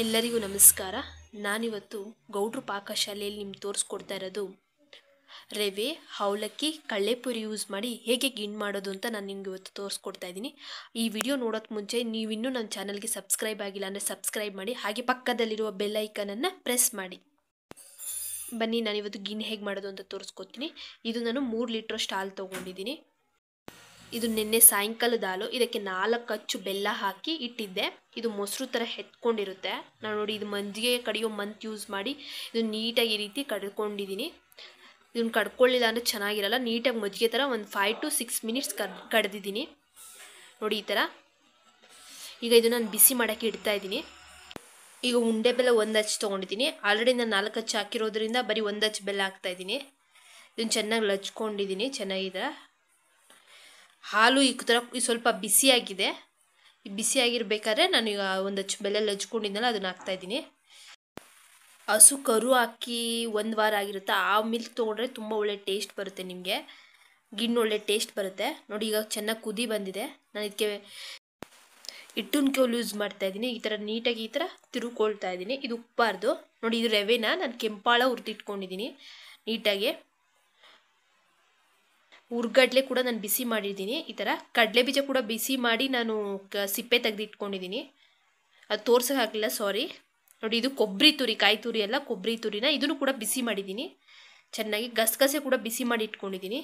ಎಲ್ಲರಿಗೂ ನಮಸ್ಕಾರ ನಾನಿವತ್ತು ಗೌಡ್ರು ಪಾಕಶಾಲೆಯಲ್ಲಿ ನಿಮ್ಗೆ ತೋರಿಸ್ಕೊಡ್ತಾ ಇರೋದು ರವೆ ಅವಲಕ್ಕಿ ಕಳ್ಳೆಪುರಿ ಯೂಸ್ ಮಾಡಿ ಹೇಗೆ ಗಿಣ್ ಮಾಡೋದು ಅಂತ ನಾನು ನಿಮ್ಗೆ ಇವತ್ತು ತೋರಿಸ್ಕೊಡ್ತಾ ಇದ್ದೀನಿ ಈ ವಿಡಿಯೋ ನೋಡೋಕ್ಕೆ ಮುಂಚೆ ನೀವಿನ್ನೂ ನನ್ನ ಚಾನಲ್ಗೆ ಸಬ್ಸ್ಕ್ರೈಬ್ ಆಗಿಲ್ಲ ಅಂದರೆ ಸಬ್ಸ್ಕ್ರೈಬ್ ಮಾಡಿ ಹಾಗೆ ಪಕ್ಕದಲ್ಲಿರುವ ಬೆಲ್ಲೈಕನನ್ನು ಪ್ರೆಸ್ ಮಾಡಿ ಬನ್ನಿ ನಾನಿವತ್ತು ಗಿಣ್ ಹೇಗೆ ಮಾಡೋದು ಅಂತ ತೋರಿಸ್ಕೊತೀನಿ ಇದು ನಾನು ಮೂರು ಲೀಟ್ರಷ್ಟು ಹಾಲು ತೊಗೊಂಡಿದ್ದೀನಿ ಇದು ನಿನ್ನೆ ಸಾಯಂಕಾಲದ ಹಾಲು ಇದಕ್ಕೆ ನಾಲ್ಕು ಅಚ್ಚು ಬೆಲ್ಲ ಹಾಕಿ ಇಟ್ಟಿದ್ದೆ ಇದು ಮೊಸರು ಥರ ಹೆತ್ಕೊಂಡಿರುತ್ತೆ ನಾನು ನೋಡಿ ಇದು ಮಂಜಿಗೆ ಕಡಿಯೋ ಮಂತ್ ಯೂಸ್ ಮಾಡಿ ಇದು ನೀಟಾಗಿ ಈ ರೀತಿ ಕಡ್ಕೊಂಡಿದ್ದೀನಿ ಇದನ್ನು ಕಡ್ಕೊಳ್ಳಿಲ್ಲ ಅಂದರೆ ಚೆನ್ನಾಗಿರಲ್ಲ ನೀಟಾಗಿ ಮಜ್ಜಿಗೆ ಥರ ಒಂದು ಫೈವ್ ಟು ಸಿಕ್ಸ್ ಮಿನಿಟ್ಸ್ ಕಡ್ ಕಡ್ದಿದ್ದೀನಿ ನೋಡಿ ಈ ಥರ ಈಗ ಇದು ನಾನು ಬಿಸಿ ಮಾಡೋಕ್ಕೆ ಇಡ್ತಾ ಇದ್ದೀನಿ ಈಗ ಉಂಡೆ ಬೆಲ್ಲ ಒಂದು ಹಚ್ಚು ತೊಗೊಂಡಿದ್ದೀನಿ ಆಲ್ರೆಡಿ ನಾನು ನಾಲ್ಕು ಹಚ್ಚು ಹಾಕಿರೋದ್ರಿಂದ ಬರೀ ಒಂದು ಹಚ್ಚು ಬೆಲ್ಲ ಹಾಕ್ತಾಯಿದ್ದೀನಿ ಇದನ್ನು ಚೆನ್ನಾಗಿ ಲಚ್ಕೊಂಡಿದ್ದೀನಿ ಚೆನ್ನಾಗಿದೆ ಹಾಲು ಈ ಥರ ಸ್ವಲ್ಪ ಬಿಸಿಯಾಗಿದೆ ಬಿಸಿಯಾಗಿರ್ಬೇಕಾದ್ರೆ ನಾನು ಈಗ ಒಂದು ಹಚ್ಚು ಬೆಲೆಲ್ಲಿ ಹಚ್ಕೊಂಡಿದ್ದೆನಲ್ಲ ಅದನ್ನು ಹಾಕ್ತಾಯಿದ್ದೀನಿ ಹಸು ಕರು ಹಾಕಿ ಒಂದು ವಾರ ಆಗಿರುತ್ತೆ ಆ ಮಿಲ್ಕ್ ತೊಗೊಂಡ್ರೆ ತುಂಬ ಒಳ್ಳೆ ಟೇಸ್ಟ್ ಬರುತ್ತೆ ನಿಮಗೆ ಗಿಣ್ಣು ಒಳ್ಳೆ ಟೇಸ್ಟ್ ಬರುತ್ತೆ ನೋಡಿ ಈಗ ಚೆನ್ನಾಗಿ ಕುದಿ ಬಂದಿದೆ ನಾನು ಇದಕ್ಕೆ ಹಿಟ್ಟು ಕೇವಲ ಯೂಸ್ ಮಾಡ್ತಾ ಈ ಥರ ನೀಟಾಗಿ ಈ ಥರ ತಿರುಕೊಳ್ತಾ ಇದ್ದೀನಿ ಇದು ಉಪ್ಪಾರ್ದು ನೋಡಿ ಇದು ರವೆನ ನಾನು ಕೆಂಪಾಳ ಹುರಿದಿಟ್ಕೊಂಡಿದ್ದೀನಿ ನೀಟಾಗಿ ಹುರ್ಗಡ್ಲೆ ಕೂಡ ನಾನು ಬಿಸಿ ಮಾಡಿದ್ದೀನಿ ಈ ಥರ ಕಡಲೆ ಬೀಜ ಕೂಡ ಬಿಸಿ ಮಾಡಿ ನಾನು ಕ ಸಿಪ್ಪೆ ತೆಗೆದಿಟ್ಕೊಂಡಿದ್ದೀನಿ ಅದು ತೋರ್ಸೋಕೆ ಹಾಕಿಲ್ಲ ಸಾರಿ ನೋಡಿ ಇದು ಕೊಬ್ಬರಿ ತುರಿ ಕಾಯಿ ತುರಿ ಅಲ್ಲ ಕೊಬ್ಬರಿ ತುರಿನ ಇದನ್ನು ಕೂಡ ಬಿಸಿ ಮಾಡಿದ್ದೀನಿ ಚೆನ್ನಾಗಿ ಗಸಗಸೆ ಕೂಡ ಬಿಸಿ ಮಾಡಿ ಇಟ್ಕೊಂಡಿದ್ದೀನಿ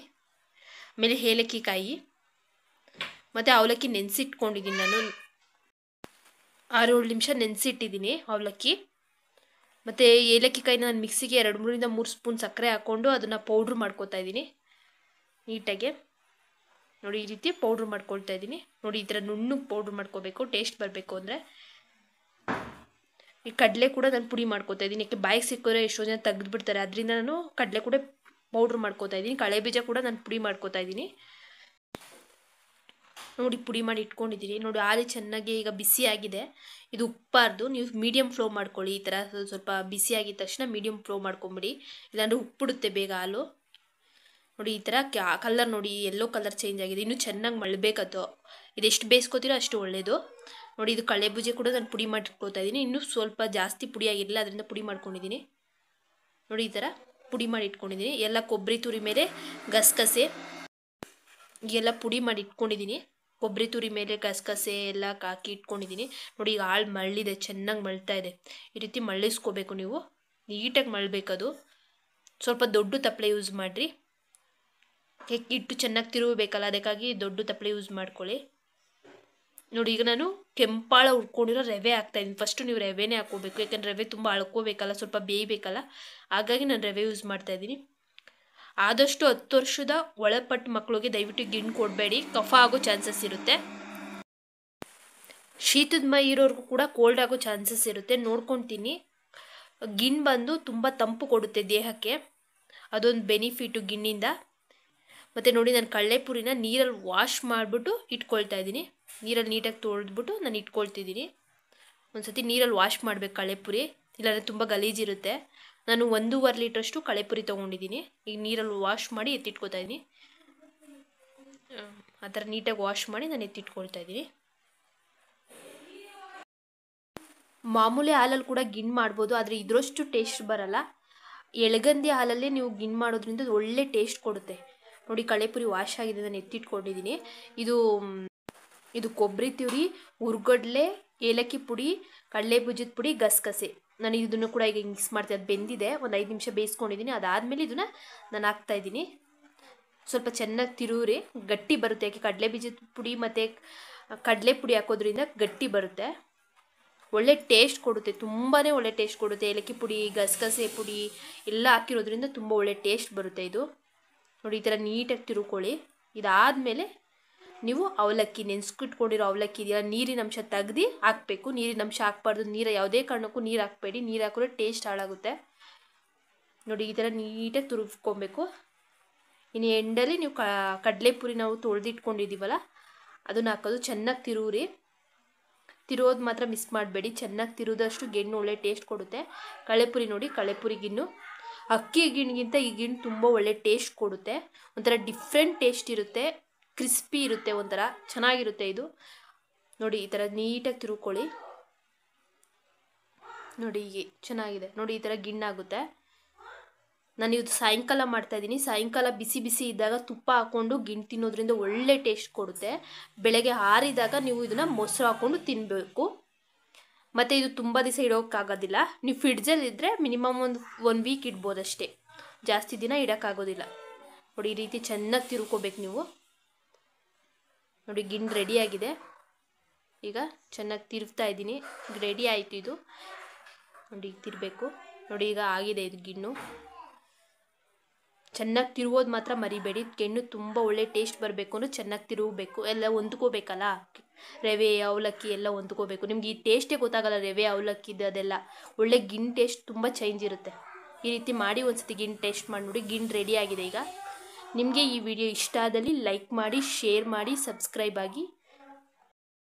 ಆಮೇಲೆ ಏಲಕ್ಕಿ ಕಾಯಿ ಮತ್ತು ಅವಲಕ್ಕಿ ನೆನೆಸಿಟ್ಕೊಂಡಿದ್ದೀನಿ ನಾನು ಆರು ನಿಮಿಷ ನೆನೆಸಿಟ್ಟಿದ್ದೀನಿ ಅವಲಕ್ಕಿ ಮತ್ತು ಏಲಕ್ಕಿ ಕಾಯಿನ ನಾನು ಮಿಕ್ಸಿಗೆ ಎರಡು ಮೂರಿಂದ ಮೂರು ಸ್ಪೂನ್ ಸಕ್ಕರೆ ಹಾಕ್ಕೊಂಡು ಅದನ್ನು ಪೌಡ್ರ್ ಮಾಡ್ಕೊತಾ ಇದ್ದೀನಿ ನೀಟಾಗೆ ನೋಡಿ ಈ ರೀತಿ ಪೌಡ್ರ್ ಮಾಡ್ಕೊಳ್ತಾ ಇದ್ದೀನಿ ನೋಡಿ ಈ ಥರ ನುಣ್ಣಗೆ ಪೌಡ್ರ್ ಮಾಡ್ಕೋಬೇಕು ಟೇಸ್ಟ್ ಬರಬೇಕು ಅಂದರೆ ಈ ಕಡಲೆ ಕೂಡ ನಾನು ಪುಡಿ ಮಾಡ್ಕೋತಾ ಇದ್ದೀನಿ ಯಾಕೆ ಬಾಯಿಗೆ ಸಿಕ್ಕಿದ್ರೆ ಎಷ್ಟೋ ಜನ ಬಿಡ್ತಾರೆ ಅದರಿಂದ ನಾನು ಕಡಲೆ ಕೂಡ ಪೌಡ್ರ್ ಮಾಡ್ಕೋತಾ ಇದ್ದೀನಿ ಕಳೆ ಬೀಜ ಕೂಡ ನಾನು ಪುಡಿ ಮಾಡ್ಕೋತಾ ಇದ್ದೀನಿ ನೋಡಿ ಪುಡಿ ಮಾಡಿ ಇಟ್ಕೊಂಡಿದ್ದೀನಿ ನೋಡಿ ಹಾಲು ಚೆನ್ನಾಗಿ ಈಗ ಬಿಸಿ ಆಗಿದೆ ಇದು ಉಪ್ಪಾರ್ದು ನೀವು ಮೀಡಿಯಮ್ ಫ್ಲೋ ಮಾಡ್ಕೊಳ್ಳಿ ಈ ಥರ ಸ್ವಲ್ಪ ಬಿಸಿ ಆಗಿದ ತಕ್ಷಣ ಮೀಡಿಯಮ್ ಫ್ಲೋ ಮಾಡ್ಕೊಂಬಿಡಿ ಇಲ್ಲಾಂದರೆ ಉಪ್ಪಿಡುತ್ತೆ ಬೇಗ ಹಾಲು ನೋಡಿ ಈ ಥರ ಕಲರ್ ನೋಡಿ ಎಲ್ಲೋ ಕಲರ್ ಚೇಂಜ್ ಆಗಿದೆ ಇನ್ನೂ ಚೆನ್ನಾಗಿ ಮಳ್ಬೇಕದು ಎಷ್ಟು ಬೇಯಿಸ್ಕೋತೀರೋ ಅಷ್ಟು ಒಳ್ಳೆಯದು ನೋಡಿ ಇದು ಕಳೆ ಬುಜೆ ಕೂಡ ನಾನು ಪುಡಿ ಮಾಡಿಟ್ಕೊಳ್ತಾ ಇದ್ದೀನಿ ಇನ್ನೂ ಸ್ವಲ್ಪ ಜಾಸ್ತಿ ಪುಡಿ ಆಗಿರಲಿಲ್ಲ ಅದರಿಂದ ಪುಡಿ ಮಾಡ್ಕೊಂಡಿದ್ದೀನಿ ನೋಡಿ ಈ ಥರ ಪುಡಿ ಮಾಡಿ ಇಟ್ಕೊಂಡಿದ್ದೀನಿ ಎಲ್ಲ ಕೊಬ್ಬರಿ ತುರಿ ಮೇಲೆ ಗಸಗಸೆ ಎಲ್ಲ ಪುಡಿ ಮಾಡಿ ಇಟ್ಕೊಂಡಿದ್ದೀನಿ ಕೊಬ್ಬರಿ ತುರಿ ಮೇಲೆ ಗಸಗಸೆ ಎಲ್ಲ ಹಾಕಿ ಇಟ್ಕೊಂಡಿದ್ದೀನಿ ನೋಡಿ ಈಗ ಹಾಳು ಮಳ್ಳಿದೆ ಚೆನ್ನಾಗಿ ಮಳ್ತಾ ಇದೆ ಈ ರೀತಿ ಮಳ್ಳಿಸ್ಕೋಬೇಕು ನೀವು ನೀಟಾಗಿ ಮಳಬೇಕದು ಸ್ವಲ್ಪ ದೊಡ್ಡ ತಪ್ಪಲೆ ಯೂಸ್ ಮಾಡಿರಿ ಹಿಟ್ಟು ಚೆನ್ನಾಗಿ ತಿರುಗಬೇಕಲ್ಲ ಅದಕ್ಕಾಗಿ ದೊಡ್ಡ ತಪ್ಪಲೆ ಯೂಸ್ ಮಾಡ್ಕೊಳ್ಳಿ ನೋಡಿ ಈಗ ನಾನು ಕೆಂಪಾಳ ಹುರ್ಕೊಂಡಿರೋ ರವೆ ಹಾಕ್ತಾಯಿದ್ದೀನಿ ಫಸ್ಟು ನೀವು ರವೆನೇ ಹಾಕೋಬೇಕು ಯಾಕಂದರೆ ರವೆ ತುಂಬ ಅಳ್ಕೋಬೇಕಲ್ಲ ಸ್ವಲ್ಪ ಬೇಯಬೇಕಲ್ಲ ಹಾಗಾಗಿ ನಾನು ರವೆ ಯೂಸ್ ಮಾಡ್ತಾಯಿದ್ದೀನಿ ಆದಷ್ಟು ಹತ್ತು ವರ್ಷದ ಒಳಪಟ್ಟು ಮಕ್ಕಳಿಗೆ ದಯವಿಟ್ಟು ಗಿಣ್ ಕೊಡಬೇಡಿ ಕಫ ಆಗೋ ಚಾನ್ಸಸ್ ಇರುತ್ತೆ ಶೀತದ ಮೈ ಇರೋರ್ಗೂ ಕೂಡ ಕೋಲ್ಡ್ ಆಗೋ ಚಾನ್ಸಸ್ ಇರುತ್ತೆ ನೋಡ್ಕೊತೀನಿ ಗಿಣ್ಣು ಬಂದು ತುಂಬ ತಂಪು ಕೊಡುತ್ತೆ ದೇಹಕ್ಕೆ ಅದೊಂದು ಬೆನಿಫಿಟು ಗಿಣ್ಣಿಂದ ಮತ್ತು ನೋಡಿ ನಾನು ಕಳ್ಳೆಪುರಿನ ನೀರಲ್ಲಿ ವಾಶ್ ಮಾಡಿಬಿಟ್ಟು ಇಟ್ಕೊಳ್ತಾ ಇದ್ದೀನಿ ನೀರಲ್ಲಿ ನೀಟಾಗಿ ತೊಳೆದ್ಬಿಟ್ಟು ನಾನು ಇಟ್ಕೊಳ್ತಿದ್ದೀನಿ ಒಂದು ಸತಿ ನೀರಲ್ಲಿ ವಾಶ್ ಮಾಡಬೇಕು ಕಳೆಪುರಿ ಇಲ್ಲಾಂದರೆ ತುಂಬ ಗಲೀಜಿರುತ್ತೆ ನಾನು ಒಂದೂವರೆ ಲೀಟ್ರಷ್ಟು ಕಳೆಪುರಿ ತೊಗೊಂಡಿದ್ದೀನಿ ಈಗ ನೀರಲ್ಲಿ ವಾಶ್ ಮಾಡಿ ಎತ್ತಿಟ್ಕೊತಾ ಇದ್ದೀನಿ ಆ ಥರ ನೀಟಾಗಿ ವಾಶ್ ಮಾಡಿ ನಾನು ಎತ್ತಿಟ್ಕೊಳ್ತಾ ಇದ್ದೀನಿ ಮಾಮೂಲಿ ಹಾಲಲ್ಲಿ ಕೂಡ ಗಿಣ್ ಮಾಡ್ಬೋದು ಆದರೆ ಇದರಷ್ಟು ಟೇಸ್ಟ್ ಬರಲ್ಲ ಎಳಗಂದಿ ಹಾಲಲ್ಲೇ ನೀವು ಗಿಣ್ ಮಾಡೋದ್ರಿಂದ ಒಳ್ಳೆ ಟೇಸ್ಟ್ ಕೊಡುತ್ತೆ ನೋಡಿ ಕಳೆಪುರಿ ವಾಶ್ ಆಗಿದೆ ನಾನು ಎತ್ತಿಟ್ಕೊಂಡಿದ್ದೀನಿ ಇದು ಇದು ಕೊಬ್ಬರಿ ತುರಿ ಉರ್ಗಡ್ಲೆ ಏಲಕ್ಕಿ ಪುಡಿ ಕಡಲೆ ಬೀಜದ ಪುಡಿ ಗಸಗಸೆ ನಾನು ಇದನ್ನು ಕೂಡ ಈಗ ಮಿಕ್ಸ್ ಮಾಡ್ತೀನಿ ಅದು ಬೆಂದಿದೆ ಒಂದು ಐದು ನಿಮಿಷ ಬೇಯಿಸ್ಕೊಂಡಿದ್ದೀನಿ ಅದಾದಮೇಲೆ ಇದನ್ನು ನಾನು ಹಾಕ್ತಾಯಿದ್ದೀನಿ ಸ್ವಲ್ಪ ಚೆನ್ನಾಗಿ ತಿರುವ್ರಿ ಗಟ್ಟಿ ಬರುತ್ತೆ ಯಾಕೆ ಕಡಲೆ ಬೀಜದ ಪುಡಿ ಮತ್ತು ಕಡಲೆ ಪುಡಿ ಹಾಕೋದ್ರಿಂದ ಗಟ್ಟಿ ಬರುತ್ತೆ ಒಳ್ಳೆ ಟೇಸ್ಟ್ ಕೊಡುತ್ತೆ ತುಂಬಾ ಒಳ್ಳೆ ಟೇಸ್ಟ್ ಕೊಡುತ್ತೆ ಏಲಕ್ಕಿ ಪುಡಿ ಗಸಗಸೆ ಪುಡಿ ಎಲ್ಲ ಹಾಕಿರೋದ್ರಿಂದ ತುಂಬ ಒಳ್ಳೆ ಟೇಸ್ಟ್ ಬರುತ್ತೆ ಇದು ನೋಡಿ ಈ ಥರ ನೀಟಾಗಿ ತಿರುಕೊಳ್ಳಿ ಇದಾದಮೇಲೆ ನೀವು ಅವಲಕ್ಕಿ ನೆನೆಸ್ಕಿಟ್ಕೊಂಡಿರೋ ಅವಲಕ್ಕಿ ಇದೆಯಾ ನೀರಿನ ಅಂಶ ತೆಗ್ದು ಹಾಕಬೇಕು ನೀರಿನ ಅಂಶ ಹಾಕ್ಬಾರ್ದು ನೀರು ಯಾವುದೇ ಕಾರಣಕ್ಕೂ ನೀರು ಹಾಕಬೇಡಿ ನೀರು ಹಾಕಿದ್ರೆ ಟೇಸ್ಟ್ ಹಾಳಾಗುತ್ತೆ ನೋಡಿ ಈ ಥರ ನೀಟಾಗಿ ತುರುಬ್ಕೊಬೇಕು ಇನ್ನು ಎಂಡಲ್ಲಿ ನೀವು ಕಡಲೆಪುರಿ ನಾವು ತೊಳೆದಿಟ್ಕೊಂಡಿದ್ದೀವಲ್ಲ ಅದನ್ನು ಹಾಕೋದು ಚೆನ್ನಾಗಿ ತಿರುವ್ರಿ ತಿರೋದು ಮಾತ್ರ ಮಿಸ್ ಮಾಡಬೇಡಿ ಚೆನ್ನಾಗಿ ತಿರುವುದಷ್ಟು ಗೆಣ್ಣು ಒಳ್ಳೆ ಟೇಸ್ಟ್ ಕೊಡುತ್ತೆ ಕಳೆಪುರಿ ನೋಡಿ ಕಳೆಪುರಿಗಿನ್ನು ಅಕ್ಕಿ ಗಿಣ್ಗಿಂತ ಈ ಗಿಣ್ ತುಂಬ ಒಳ್ಳೆ ಟೇಸ್ಟ್ ಕೊಡುತ್ತೆ ಒಂಥರ ಡಿಫ್ರೆಂಟ್ ಟೇಸ್ಟ್ ಇರುತ್ತೆ ಕ್ರಿಸ್ಪಿ ಇರುತ್ತೆ ಒಂಥರ ಚೆನ್ನಾಗಿರುತ್ತೆ ಇದು ನೋಡಿ ಈ ಥರ ನೀಟಾಗಿ ತಿರುಕೊಳ್ಳಿ ನೋಡಿ ಹೀಗೆ ಚೆನ್ನಾಗಿದೆ ನೋಡಿ ಈ ಥರ ಗಿಣ್ಣಾಗುತ್ತೆ ನಾನು ಇವತ್ತು ಸಾಯಂಕಾಲ ಮಾಡ್ತಾಯಿದ್ದೀನಿ ಸಾಯಂಕಾಲ ಬಿಸಿ ಬಿಸಿ ಇದ್ದಾಗ ತುಪ್ಪ ಹಾಕ್ಕೊಂಡು ಗಿಣ್ಣು ತಿನ್ನೋದ್ರಿಂದ ಒಳ್ಳೆ ಟೇಸ್ಟ್ ಕೊಡುತ್ತೆ ಬೆಳಗ್ಗೆ ಆರಿದಾಗ ನೀವು ಇದನ್ನು ಮೊಸರು ಹಾಕ್ಕೊಂಡು ತಿನ್ನಬೇಕು ಮತ್ತು ಇದು ತುಂಬ ದಿವಸ ಇಡೋಕ್ಕಾಗೋದಿಲ್ಲ ನೀವು ಫ್ರಿಡ್ಜಲ್ಲಿ ಇದ್ದರೆ ಮಿನಿಮಮ್ ಒಂದು ಒನ್ ವೀಕ್ ಇಡ್ಬೋದಷ್ಟೇ ಜಾಸ್ತಿ ದಿನ ಇಡೋಕ್ಕಾಗೋದಿಲ್ಲ ನೋಡಿ ಈ ರೀತಿ ಚೆನ್ನಾಗಿ ತಿರ್ಕೋಬೇಕು ನೀವು ನೋಡಿ ರೆಡಿ ರೆಡಿಯಾಗಿದೆ ಈಗ ಚೆನ್ನಾಗಿ ತಿರುಗ್ತಾ ಇದ್ದೀನಿ ರೆಡಿ ಆಯಿತು ಇದು ನೋಡಿ ತಿರ್ಬೇಕು ನೋಡಿ ಈಗ ಆಗಿದೆ ಇದು ಗಿಣ್ಣು ಚೆನ್ನಾಗಿ ತಿರುಗೋದು ಮಾತ್ರ ಮರಿಬೇಡಿ ಕೆಣ್ಣು ತುಂಬ ಒಳ್ಳೆ ಟೇಸ್ಟ್ ಬರಬೇಕು ಅಂದರೆ ಚೆನ್ನಾಗಿ ತಿರುಗಬೇಕು ಎಲ್ಲ ಹೊಂದ್ಕೋಬೇಕಲ್ಲ ರವೆ ಅವಲಕ್ಕಿ ಎಲ್ಲ ಹೊಂದ್ಕೋಬೇಕು ನಿಮ್ಗೆ ಈ ಟೇಸ್ಟೇ ಗೊತ್ತಾಗಲ್ಲ ರವೆ ಅವಲಕ್ಕಿದು ಅದೆಲ್ಲ ಒಳ್ಳೆ ಗಿಣ್ ಟೇಸ್ಟ್ ತುಂಬ ಚೇಂಜ್ ಇರುತ್ತೆ ಈ ರೀತಿ ಮಾಡಿ ಒಂದ್ಸತಿ ಗಿನ್ ಟೇಸ್ಟ್ ಮಾಡಿಬಿಡಿ ಗಿನ್ ರೆಡಿ ಆಗಿದೆ ಈಗ ನಿಮಗೆ ಈ ವಿಡಿಯೋ ಇಷ್ಟ ಆದಲ್ಲಿ ಲೈಕ್ ಮಾಡಿ ಶೇರ್ ಮಾಡಿ ಸಬ್ಸ್ಕ್ರೈಬ್ ಆಗಿ